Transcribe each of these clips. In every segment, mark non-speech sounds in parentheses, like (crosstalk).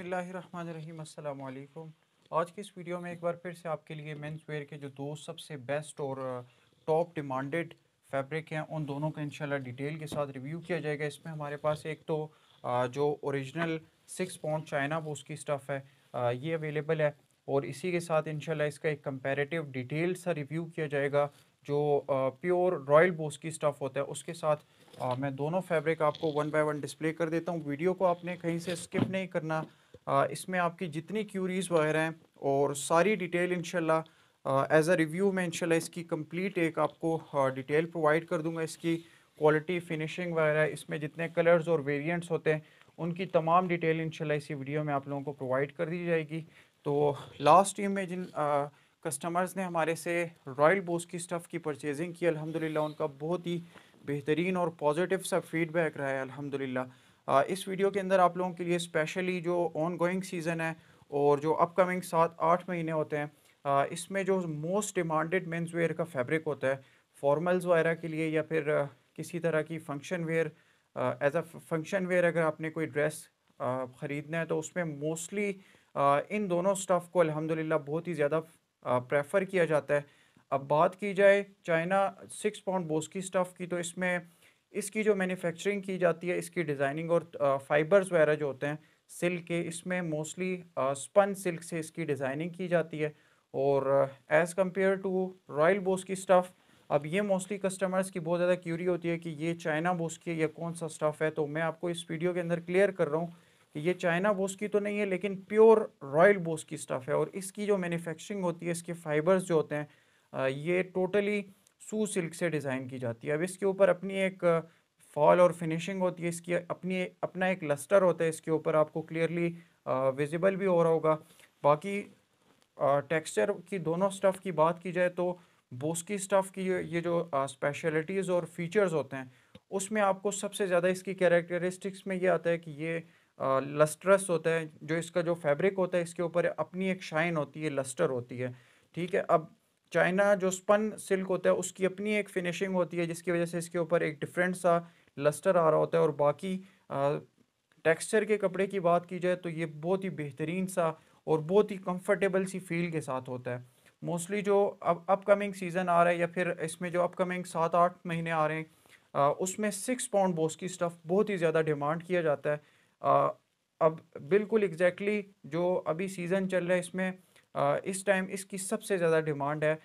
बिसमीम आज के इस वीडियो में एक बार फिर से आपके लिए मेंस वेयर के जो दो सबसे बेस्ट और टॉप डिमांडेड फैब्रिक हैं उन दोनों का इंशाल्लाह डिटेल के साथ रिव्यू किया जाएगा इसमें हमारे पास एक तो जो ओरिजिनल सिक्स पाउंड चाइना वो उसकी स्टफ़ है ये अवेलेबल है और इसी के साथ इंशाल्लाह इसका एक कंपेरेटिव डिटेल सा रिव्यू किया जाएगा जो pure royal boski stuff होता है उसके साथ आ, मैं दोनों फैब्रिक आपको वन बाय वन डिस्प्ले कर देता हूँ वीडियो को आपने कहीं से स्किप नहीं करना आ, इसमें आपकी जितनी क्यूरीज वगैरह हैं और सारी डिटेल इनशाला एज अ रिव्यू मैं इनशाला इसकी कंप्लीट एक आपको डिटेल प्रोवाइड कर दूंगा इसकी क्वालिटी फिनिशिंग वगैरह इसमें जितने कलर्स और वेरिएंट्स होते हैं उनकी तमाम डिटेल इनशाला इसी वीडियो में आप लोगों को प्रोवाइड कर दी जाएगी तो लास्ट ईयर में जिन आ, कस्टमर्स ने हमारे से रॉयल बोस की स्टफ़ की परचेजिंग की अल्हम्दुलिल्लाह उनका बहुत ही बेहतरीन और पॉजिटिव सा फीडबैक रहा है अल्हम्दुलिल्लाह इस वीडियो के अंदर आप लोगों के लिए स्पेशली जो ऑन गोइंग सीज़न है और जो अपकमिंग सात आठ महीने होते हैं इसमें जो मोस्ट डिमांडेड मेंस वेयर का फैब्रिक होता है फॉर्मल्स वगैरह के लिए या फिर किसी तरह की function wear as a function wear अगर आपने कोई ड्रेस ख़रीदना है तो उसमें मोस्टली इन दोनों स्टफ़ को अलहमदिल्ला बहुत ही ज़्यादा प्रेफर किया जाता है अब बात की जाए China six pound boski stuff की तो इसमें इसकी जो मैन्युफैक्चरिंग की जाती है इसकी डिज़ाइनिंग और फाइबर्स वगैरह जो होते हैं सिल्क के इसमें मोस्टली स्पन सिल्क से इसकी डिज़ाइनिंग की जाती है और as compare to royal boski stuff अब ये मोस्टली कस्टमर्स की बहुत ज़्यादा क्यूरी होती है कि ये चाइना बोस्की है या कौन सा स्टफ़ है तो मैं आपको इस वीडियो के अंदर क्लियर कर रहा हूँ ये चाइना बोस की तो नहीं है लेकिन pure royal boski stuff है और इसकी जो मैन्युफैक्चरिंग होती है इसके फाइबर्स जो होते हैं ये टोटली सू सिल्क से डिज़ाइन की जाती है अब इसके ऊपर अपनी एक फॉल और फिनिशिंग होती है इसकी अपनी अपना एक लस्टर होता है इसके ऊपर आपको क्लियरली विजिबल भी हो रहा होगा बाकी टेक्स्चर की दोनों स्टफ़ की बात की जाए तो बोस की स्टफ़ की ये जो स्पेशलिटीज़ और फीचर्स होते हैं उसमें आपको सबसे ज़्यादा इसकी कैरेक्टरिस्टिक्स में ये आता है कि ये लस्ट्रस होता है जो इसका जो फैब्रिक होता है इसके ऊपर अपनी एक शाइन होती है लस्टर होती है ठीक है अब चाइना जो स्पन सिल्क होता है उसकी अपनी एक फिनिशिंग होती है जिसकी वजह से इसके ऊपर एक डिफरेंट सा लस्टर आ रहा होता है और बाकी टेक्सचर के कपड़े की बात की जाए तो ये बहुत ही बेहतरीन सा और बहुत ही कंफर्टेबल सी फील के साथ होता है मोस्टली जो अब अपकमिंग सीज़न आ रहा है या फिर इसमें जो अपकमिंग सात आठ महीने आ रहे हैं उसमें six pound boski stuff बहुत ही ज़्यादा डिमांड किया जाता है अब बिल्कुल एग्जैक्टली exactly जो अभी सीज़न चल रहा है इसमें इस टाइम इसकी सबसे ज़्यादा डिमांड है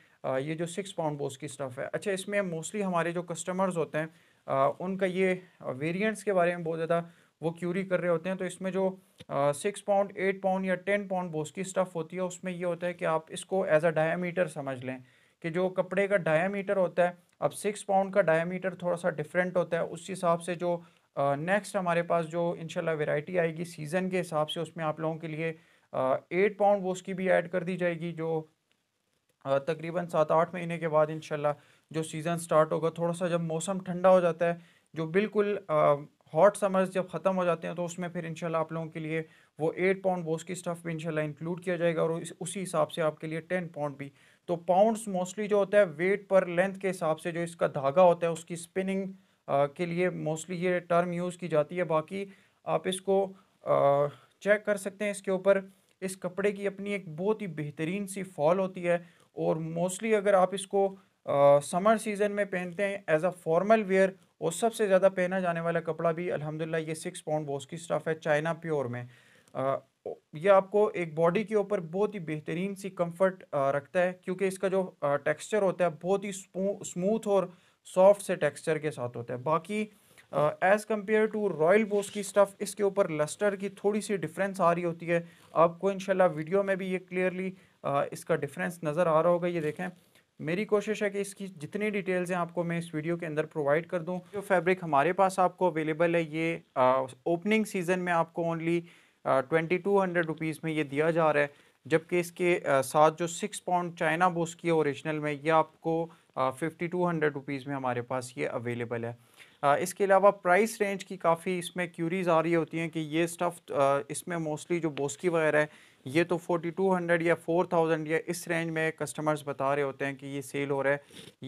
ये जो six pound boski stuff है अच्छा इसमें मोस्टली हमारे जो कस्टमर्स होते हैं उनका ये वेरियंट्स के बारे में बहुत ज़्यादा वो क्यूरी कर रहे होते हैं तो इसमें जो सिक्स पाउंड एट पाउंड या ten pound boski stuff होती है उसमें ये होता है कि आप इसको एज अ डायामीटर समझ लें कि जो कपड़े का डायामीटर होता है अब सिक्स पाउंड का डायामीटर थोड़ा सा डिफरेंट होता है उस हिसाब से जो नेक्स्ट हमारे पास जो इनशाला वेराइटी आएगी सीज़न के हिसाब से उसमें आप लोगों के लिए एट पाउंड वो उसकी भी ऐड कर दी जाएगी जो तकरीबन सात आठ महीने के बाद इनशाला जो सीज़न स्टार्ट होगा थोड़ा सा जब मौसम ठंडा हो जाता है जो बिल्कुल हॉट समर्स जब ख़त्म हो जाते हैं तो उसमें फिर इंशाल्लाह आप लोगों के लिए वो एट पाउंड वो उसकी स्टफ़ भी इंशाल्लाह इंक्लूड किया जाएगा और उसी हिसाब से आपके लिए टेन पाउंड भी तो पाउंड्स मोस्टली जो होता है वेट पर लेंथ के हिसाब से जो इसका धागा होता है उसकी स्पिनिंग के लिए मोस्टली ये टर्म यूज़ की जाती है बाकी आप इसको चेक कर सकते हैं इसके ऊपर इस कपड़े की अपनी एक बहुत ही बेहतरीन सी फॉल होती है और मोस्टली अगर आप इसको समर सीज़न में पहनते हैं एज अ फॉर्मल वेयर और सबसे ज़्यादा पहना जाने वाला कपड़ा भी अल्हम्दुलिल्लाह ये सिक्स पाउंड की स्टफ़ है चाइना प्योर में यह ये आपको एक बॉडी के ऊपर बहुत ही बेहतरीन सी कंफर्ट रखता है क्योंकि इसका जो टेक्सचर होता है बहुत ही स्मूथ और सॉफ्ट से टेक्सचर के साथ होता है बाकी as compare to royal boski stuff इसके ऊपर लस्टर की थोड़ी सी डिफरेंस आ रही होती है आपको इनशाला वीडियो में भी ये क्लियरली uh, इसका डिफरेंस नज़र आ रहा होगा ये देखें मेरी कोशिश है कि इसकी जितनी डिटेल्स हैं आपको मैं इस वीडियो के अंदर प्रोवाइड कर दूँ जो फैब्रिक हमारे पास आपको अवेलेबल है ये ओपनिंग सीज़न में आपको only twenty two hundred rupees में ये दिया जा रहा है जबकि इसके साथ जो सिक्स पाउंड चाइना बोस की ओरिजिनल में ये आपको फिफ्टी टू हंड्रेड रुपीज़ में हमारे पास ये अवेलेबल है इसके अलावा प्राइस रेंज की काफ़ी इसमें क्यूरीज आ रही होती हैं कि ये स्टफ़ इसमें मोस्टली जो बोस्की वगैरह है ये तो फोटी टू हंड्रेड या फोर थाउजेंड या इस रेंज में कस्टमर्स बता रहे होते हैं कि ये सेल हो रहा है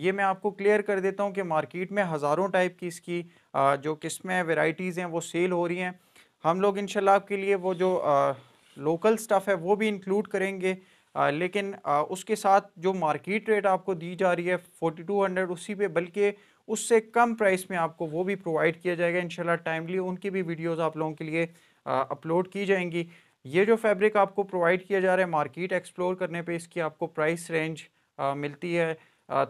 ये मैं आपको क्लियर कर देता हूँ कि मार्केट में हज़ारों टाइप की इसकी जो किस्में वेराइटीज़ हैं वो सेल हो रही हैं हम लोग इनशाला आपके लिए वो जो लोकल स्टफ़ है वो भी इंक्लूड करेंगे लेकिन उसके साथ जो मार्केट रेट आपको दी जा रही है 4200 उसी पे बल्कि उससे कम प्राइस में आपको वो भी प्रोवाइड किया जाएगा इंशाल्लाह टाइमली उनकी भी वीडियोस आप लोगों के लिए अपलोड की जाएंगी ये जो फैब्रिक आपको प्रोवाइड किया जा रहा है मार्केट एक्सप्लोर करने पे इसकी आपको प्राइस रेंज आ, मिलती है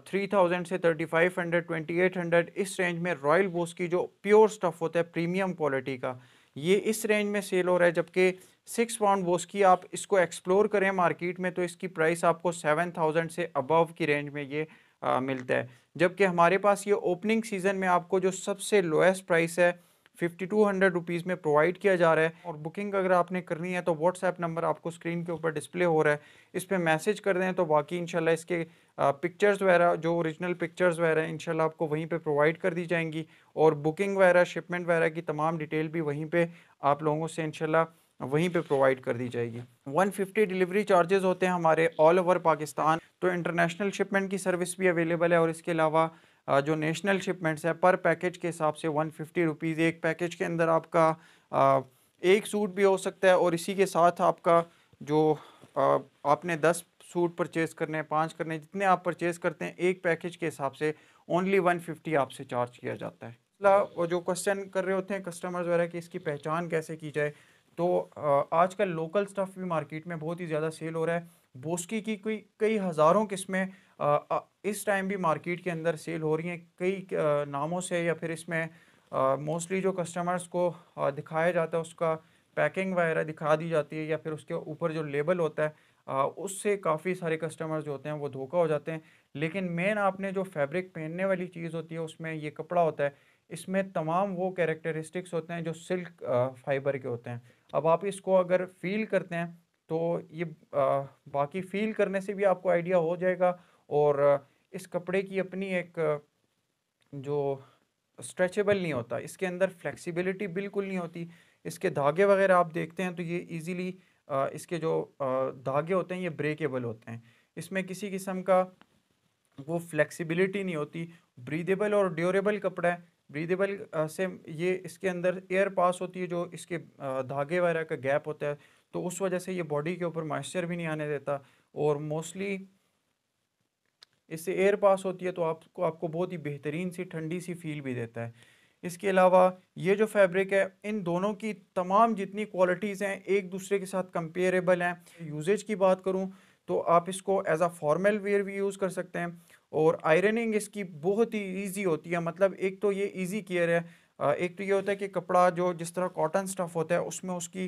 थ्री थाउजेंड से thirty five hundred twenty eight hundred इस रेंज में रॉयल बोस की जो प्योर स्टफ़ होता है प्रीमियम क्वालिटी का ये इस रेंज में सेल हो रहा है जबकि सिक्स पाउंड बोस की आप इसको एक्सप्लोर करें मार्केट में तो इसकी प्राइस आपको सेवन थाउजेंड से अबव की रेंज में ये आ, मिलता है जबकि हमारे पास ये ओपनिंग सीज़न में आपको जो सबसे लोएस्ट प्राइस है फिफ्टी टू हंड्रेड रुपीज़ में प्रोवाइड किया जा रहा है और बुकिंग अगर आपने करनी है तो व्हाट्सएप नंबर आपको स्क्रीन के ऊपर डिस्प्ले हो रहा है इस पर मैसेज कर दें तो बाकी इनशाला इसके पिक्चर्स वगैरह जो ओरिजिनल पिक्चर्स वगैरह इंशाल्लाह आपको वहीं पे प्रोवाइड कर दी जाएंगी और बुकिंग वगैरह शिपमेंट वगैरह की तमाम डिटेल भी वहीं पर आप लोगों से इनशाला वहीं पर प्रोवाइड कर दी जाएगी फिफ्टी डिलीवरी चार्जेज़ होते हैं हमारे ऑल ओवर पाकिस्तान तो इंटरनेशनल शिपमेंट की सर्विस भी अवेलेबल है और इसके अलावा जो नेशनल शिपमेंट्स है पर पैकेज के हिसाब से वन फिफ्टी रुपीज़ एक पैकेज के अंदर आपका एक सूट भी हो सकता है और इसी के साथ आपका जो आपने दस सूट परचेज़ करने हैं पाँच करने जितने आप परचेज़ करते हैं एक पैकेज के हिसाब से ओनली वन फिफ्टी आपसे चार्ज किया जाता है वो जो क्वेश्चन कर रहे होते हैं कस्टमर्स वगैरह कि इसकी पहचान कैसे की जाए तो आजकल लोकल स्टफ़ भी मार्केट में बहुत ही ज़्यादा सेल हो रहा है बोस्की की कोई कई हज़ारों किस्में इस टाइम भी मार्केट के अंदर सेल हो रही हैं कई नामों से या फिर इसमें मोस्टली जो कस्टमर्स को दिखाया जाता है उसका पैकिंग वगैरह दिखा दी जाती है या फिर उसके ऊपर जो लेबल होता है उससे काफ़ी सारे कस्टमर्स जो होते हैं वो धोखा हो जाते हैं लेकिन मेन आपने जो फैब्रिक पहनने वाली चीज़ होती है उसमें ये कपड़ा होता है इसमें तमाम वो कैरेक्टरिस्टिक्स होते हैं जो सिल्क फाइबर के होते हैं अब आप इसको अगर फील करते हैं तो ये आ, बाकी फील करने से भी आपको आइडिया हो जाएगा और इस कपड़े की अपनी एक जो स्ट्रेचेबल नहीं होता इसके अंदर फ्लेक्सिबिलिटी बिल्कुल नहीं होती इसके धागे वगैरह आप देखते हैं तो ये इजीली इसके जो धागे होते हैं ये ब्रेकेबल होते हैं इसमें किसी किस्म का वो फ्लेक्सिबिलिटी नहीं होती ब्रीदेबल और ड्यूरेबल कपड़ा है ब्रीदेबल से ये इसके अंदर एयर पास होती है जो इसके धागे वगैरह का गैप होता है तो उस वजह से ये बॉडी के ऊपर मॉइस्चर भी नहीं आने देता और मोस्टली इससे एयर पास होती है तो आपको आपको बहुत ही बेहतरीन सी ठंडी सी फील भी देता है इसके अलावा ये जो फैब्रिक है इन दोनों की तमाम जितनी क्वालिटीज़ हैं एक दूसरे के साथ कंपेरेबल हैं यूजेज की बात करूँ तो आप इसको एज आ फॉर्मल वेयर भी यूज़ कर सकते हैं और आयरनिंग इसकी बहुत ही ईजी होती है मतलब एक तो ये ईजी केयर है एक तो ये होता है कि कपड़ा जो जिस तरह कॉटन स्टफ़ होता है उसमें उसकी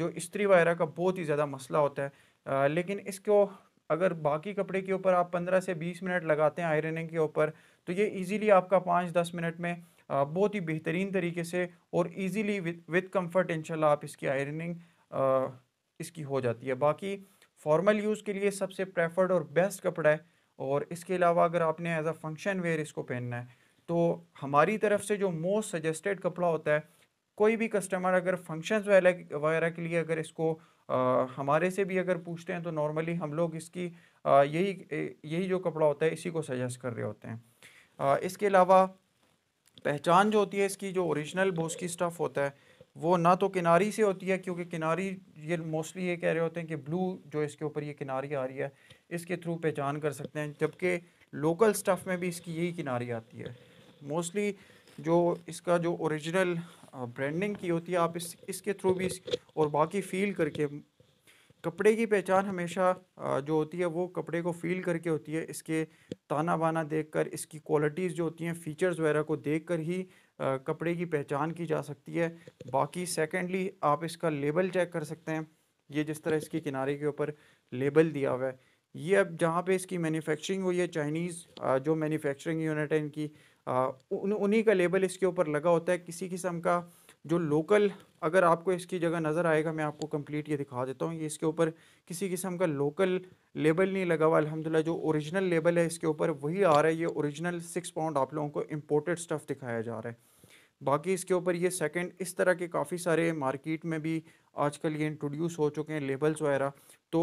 जो इस्त्री वगैरह का बहुत ही ज़्यादा मसला होता है लेकिन इसको अगर बाकी कपड़े के ऊपर आप 15 से 20 मिनट लगाते हैं आयरनिंग के ऊपर तो ये इजीली आपका 5-10 मिनट में बहुत ही बेहतरीन तरीके से और इजीली विद कंफर्ट इंशाल्लाह आप इसकी आयरनिंग इसकी हो जाती है बाकी फॉर्मल यूज़ के लिए सबसे प्रेफर्ड और बेस्ट कपड़ा है और इसके अलावा अगर आपने एज अ फंक्शन वेयर इसको पहनना है तो हमारी तरफ से जो मोस्ट सजेस्टेड कपड़ा होता है कोई भी कस्टमर अगर फंक्शन वगैरह के लिए अगर इसको आ, हमारे से भी अगर पूछते हैं तो नॉर्मली हम लोग इसकी आ, यही यही जो कपड़ा होता है इसी को सजेस्ट कर रहे होते हैं आ, इसके अलावा पहचान जो होती है इसकी जो ओरिजिनल की स्टफ़ होता है वो ना तो किनारी से होती है क्योंकि किनारी ये मोस्टली ये कह रहे होते हैं कि ब्लू जो इसके ऊपर ये किनारी आ रही है इसके थ्रू पहचान कर सकते हैं जबकि लोकल स्टफ़ में भी इसकी यही किनारी आती है मोस्टली जो इसका जो ओरिजिनल ब्रांडिंग की होती है आप इस इसके थ्रू भी इस, और बाकी फील करके कपड़े की पहचान हमेशा जो होती है वो कपड़े को फील करके होती है इसके ताना बाना देखकर इसकी क्वालिटीज़ जो होती हैं फीचर्स वगैरह को देखकर ही कपड़े की पहचान की जा सकती है बाकी सेकेंडली आप इसका लेबल चेक कर सकते हैं ये जिस तरह इसके किनारे के ऊपर लेबल दिया हुआ है ये अब जहाँ पे इसकी मैन्युफैक्चरिंग हुई है चाइनीज़ जो मैन्युफैक्चरिंग यूनिट है इनकी उन्हीं का लेबल इसके ऊपर लगा होता है किसी किस्म का जो लोकल अगर आपको इसकी जगह नज़र आएगा मैं आपको कंप्लीट ये दिखा देता हूँ ये इसके ऊपर किसी किस्म का लोकल लेबल नहीं लगा हुआ अलहमदिल्ला जो ओरिजिनल लेबल है इसके ऊपर वही आ रहा है ये ओरिजिनल सिक्स पाउंड आप लोगों को इम्पोर्टेड स्टफ़ दिखाया जा रहा है बाकी इसके ऊपर ये सेकंड इस तरह के काफ़ी सारे मार्केट में भी आजकल ये इंट्रोड्यूस हो चुके हैं लेबल्स वगैरह तो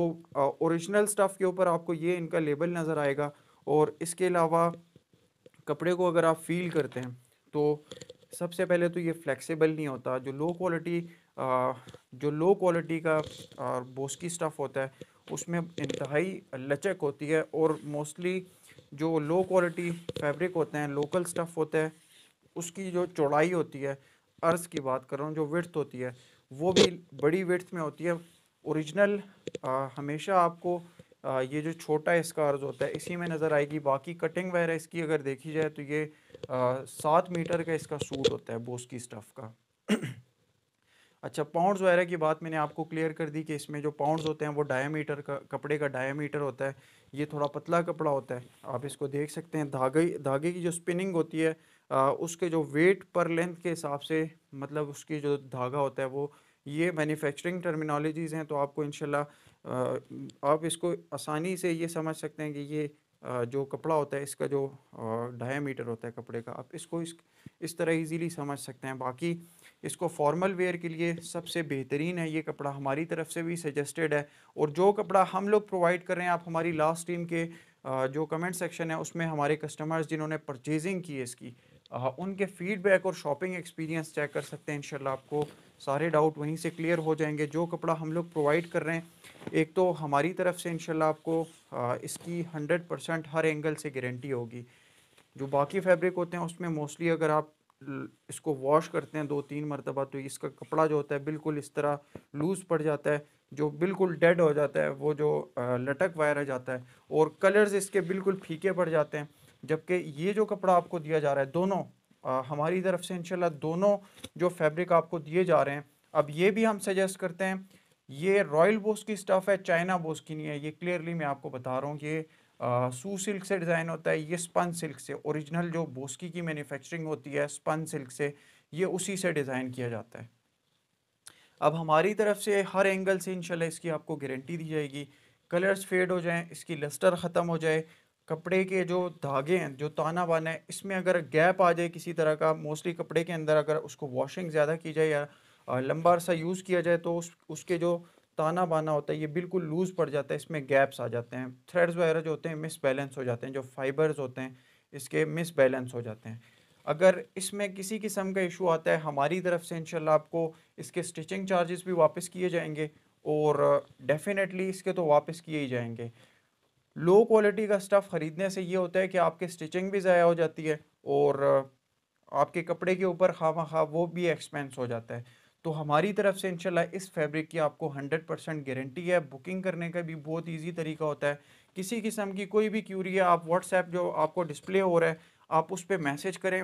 ओरिजिनल स्टफ़ के ऊपर आपको ये इनका लेबल नज़र आएगा और इसके अलावा कपड़े को अगर आप फील करते हैं तो सबसे पहले तो ये फ्लेक्सिबल नहीं होता जो लो क्वालिटी जो लो क्वालिटी का बोस्की स्टफ़ होता है उसमें इंतहाई लचक होती है और मोस्टली जो लो क्वालिटी फैब्रिक होते हैं लोकल स्टफ़ होता है उसकी जो चौड़ाई होती है अर्ज़ की बात कर रहा हूँ जो विर्थ होती है वो भी बड़ी विर्थ में होती है ओरिजिनल हमेशा आपको ये जो छोटा इसका अर्ज होता है इसी में नज़र आएगी बाकी कटिंग वगैरह इसकी अगर देखी जाए तो ये सात मीटर का इसका सूट होता है की स्टफ़ का (clears throat) अच्छा पाउंड्स वगैरह की बात मैंने आपको क्लियर कर दी कि इसमें जो पाउंड्स होते हैं वो मीटर का कपड़े का मीटर होता है ये थोड़ा पतला कपड़ा होता है आप इसको देख सकते हैं धागे धागे की जो स्पिनिंग होती है आ, उसके जो वेट पर लेंथ के हिसाब से मतलब उसकी जो धागा होता है वो ये मैन्युफैक्चरिंग टर्मिनोलॉजीज़ हैं तो आपको इनशाला आप इसको आसानी से ये समझ सकते हैं कि ये जो कपड़ा होता है इसका जो डायमीटर मीटर होता है कपड़े का आप इसको इस इस तरह इजीली समझ सकते हैं बाकी इसको फॉर्मल वेयर के लिए सबसे बेहतरीन है ये कपड़ा हमारी तरफ से भी सजेस्टेड है और जो कपड़ा हम लोग प्रोवाइड कर रहे हैं आप हमारी लास्ट टीम के जो कमेंट सेक्शन है उसमें हमारे कस्टमर्स जिन्होंने परचेजिंग की है इसकी उनके फीडबैक और शॉपिंग एक्सपीरियंस चेक कर सकते हैं इन आपको सारे डाउट वहीं से क्लियर हो जाएंगे जो कपड़ा हम लोग प्रोवाइड कर रहे हैं एक तो हमारी तरफ से इनशाला आपको इसकी हंड्रेड परसेंट हर एंगल से गारंटी होगी जो बाकी फैब्रिक होते हैं उसमें मोस्टली अगर आप इसको वॉश करते हैं दो तीन मरतबा तो इसका कपड़ा जो होता है बिल्कुल इस तरह लूज़ पड़ जाता है जो बिल्कुल डेड हो जाता है वो जो लटक वायर रह जाता है और कलर्स इसके बिल्कुल फीके पड़ जाते हैं जबकि ये जो कपड़ा आपको दिया जा रहा है दोनों आ, हमारी तरफ से इनशाला दोनों जो फैब्रिक आपको दिए जा रहे हैं अब ये भी हम सजेस्ट करते हैं ये रॉयल बोस की स्टफ़ है चाइना बोस की नहीं है ये क्लियरली मैं आपको बता रहा हूँ ये सू सिल्क से डिज़ाइन होता है ये स्पन सिल्क से ओरिजिनल जो बोस्की की मैन्युफैक्चरिंग होती है स्पन सिल्क से ये उसी से डिज़ाइन किया जाता है अब हमारी तरफ से हर एंगल से इंशाल्लाह इसकी आपको गारंटी दी जाएगी कलर्स फेड हो जाएं इसकी लस्टर ख़त्म हो जाए कपड़े के जो धागे हैं जो ताना बाना है इसमें अगर गैप आ जाए किसी तरह का मोस्टली कपड़े के अंदर अगर उसको वॉशिंग ज़्यादा की जाए या लंबा अरसा यूज़ किया जाए तो उस उसके जो ताना बाना होता है ये बिल्कुल लूज़ पड़ जाता है इसमें गैप्स आ जाते हैं थ्रेड्स वगैरह जो होते हैं मिस बैलेंस हो जाते हैं जो फाइबर्स होते हैं इसके मिस बैलेंस हो जाते हैं अगर इसमें किसी किस्म का इशू आता है हमारी तरफ से इंशाल्लाह आपको इसके स्टिचिंग चार्जेस भी वापस किए जाएंगे और डेफिनेटली इसके तो वापस किए ही जाएंगे लो क्वालिटी का स्टफ़ ख़रीदने से ये होता है कि आपके स्टिचिंग भी ज़ाया हो जाती है और आपके कपड़े के ऊपर खा खा वो भी एक्सपेंस हो जाता है तो हमारी तरफ से इंशाल्लाह इस फैब्रिक की आपको 100 परसेंट गारंटी है बुकिंग करने का भी बहुत इजी तरीका होता है किसी किस्म की कोई भी क्यूरी है आप व्हाट्सएप जो आपको डिस्प्ले हो रहा है आप उस पर मैसेज करें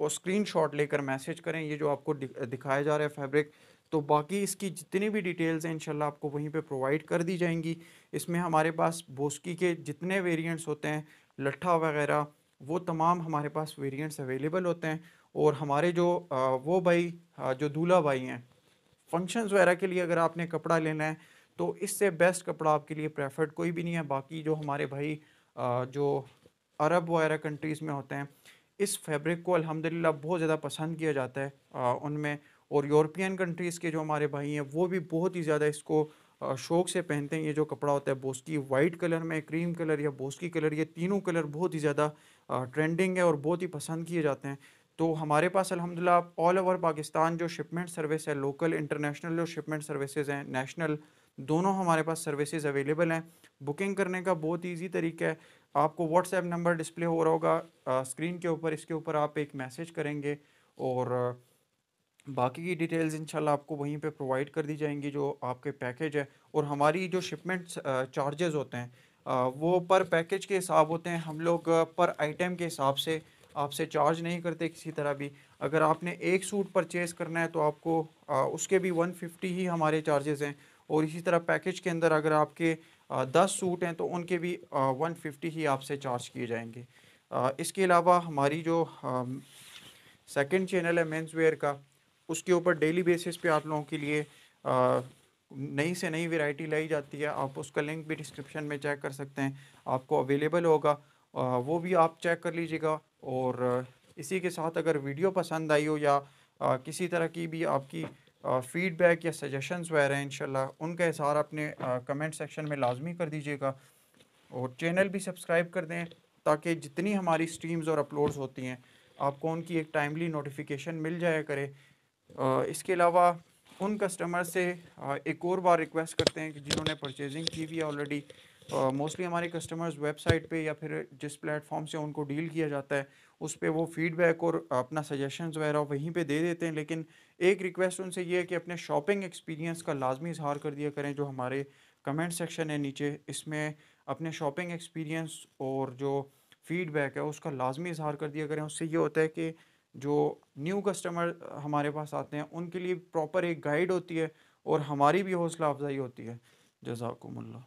और स्क्रीन शॉट लेकर मैसेज करें ये जो आपको दिखाया जा रहा है फैब्रिक तो बाकी इसकी जितनी भी डिटेल्स हैं इंशाल्लाह आपको वहीं पे प्रोवाइड कर दी जाएंगी इसमें हमारे पास बोस्की के जितने वेरिएंट्स होते हैं लट्ठा वगैरह वो तमाम हमारे पास वेरिएंट्स अवेलेबल होते हैं और हमारे जो वो भाई जो दूल्हा भाई हैं फंक्शंस वगैरह के लिए अगर आपने कपड़ा लेना है तो इससे बेस्ट कपड़ा आपके लिए प्रेफर्ड कोई भी नहीं है बाकी जो हमारे भाई जो अरब वगैरह कंट्रीज़ में होते हैं इस फैब्रिक को अल्हम्दुलिल्लाह बहुत ज़्यादा पसंद किया जाता है उनमें और यूरोपियन कंट्रीज़ के जो हमारे भाई हैं वो भी बहुत ही ज़्यादा इसको शौक से पहनते हैं ये जो कपड़ा होता है बोस्की वाइट कलर में क्रीम कलर या बोस्की कलर ये तीनों कलर बहुत ही ज़्यादा ट्रेंडिंग है और बहुत ही पसंद किए जाते हैं तो हमारे पास अलहमदिल्ला ऑल ओवर पाकिस्तान जो शिपमेंट सर्विस है लोकल इंटरनेशनल जो शिपमेंट सर्विसेज हैं नेशनल दोनों हमारे पास सर्विसेज अवेलेबल हैं बुकिंग करने का बहुत ईजी तरीका है आपको व्हाट्सएप नंबर डिस्प्ले हो रहा होगा स्क्रीन के ऊपर इसके ऊपर आप एक मैसेज करेंगे और बाकी की डिटेल्स इंशाल्लाह आपको वहीं पे प्रोवाइड कर दी जाएंगी जो आपके पैकेज है और हमारी जो शिपमेंट चार्जेस होते हैं वो पर पैकेज के हिसाब होते हैं हम लोग पर आइटम के हिसाब से आपसे चार्ज नहीं करते किसी तरह भी अगर आपने एक सूट परचेज़ करना है तो आपको उसके भी फिफ्टी ही हमारे चार्जेस हैं और इसी तरह पैकेज के अंदर अगर आपके दस सूट हैं तो उनके भी वन फिफ्टी ही आपसे चार्ज किए जाएंगे इसके अलावा हमारी जो सेकेंड चैनल है मेंस वेयर का उसके ऊपर डेली बेसिस पे आप लोगों के लिए नई से नई वैरायटी लाई जाती है आप उसका लिंक भी डिस्क्रिप्शन में चेक कर सकते हैं आपको अवेलेबल होगा वो भी आप चेक कर लीजिएगा और इसी के साथ अगर वीडियो पसंद आई हो या किसी तरह की भी आपकी फ़ीडबैक या सजेशंस वगैरह इन उनका इजहार अपने कमेंट सेक्शन में लाजमी कर दीजिएगा और चैनल भी सब्सक्राइब कर दें ताकि जितनी हमारी स्ट्रीम्स और अपलोड्स होती हैं आपको उनकी एक टाइमली नोटिफिकेशन मिल जाया करे इसके अलावा उन कस्टमर से एक और बार रिक्वेस्ट करते हैं कि जिन्होंने परचेजिंग की हुई है ऑलरेडी मोस्टली हमारे कस्टमर्स वेबसाइट पे या फिर जिस प्लेटफॉर्म से उनको डील किया जाता है उस पर वो फीडबैक और अपना सजेशंस वगैरह वहीं पे दे देते हैं लेकिन एक रिक्वेस्ट उनसे ये है कि अपने शॉपिंग एक्सपीरियंस का लाजमी इजहार कर दिया करें जो हमारे कमेंट सेक्शन है नीचे इसमें अपने शॉपिंग एक्सपीरियंस और जो फीडबैक है उसका लाजमी इजहार कर दिया करें उससे ये होता है कि जो न्यू कस्टमर हमारे पास आते हैं उनके लिए प्रॉपर एक गाइड होती है और हमारी भी हौसला अफजाई होती है जजाकुमल्ला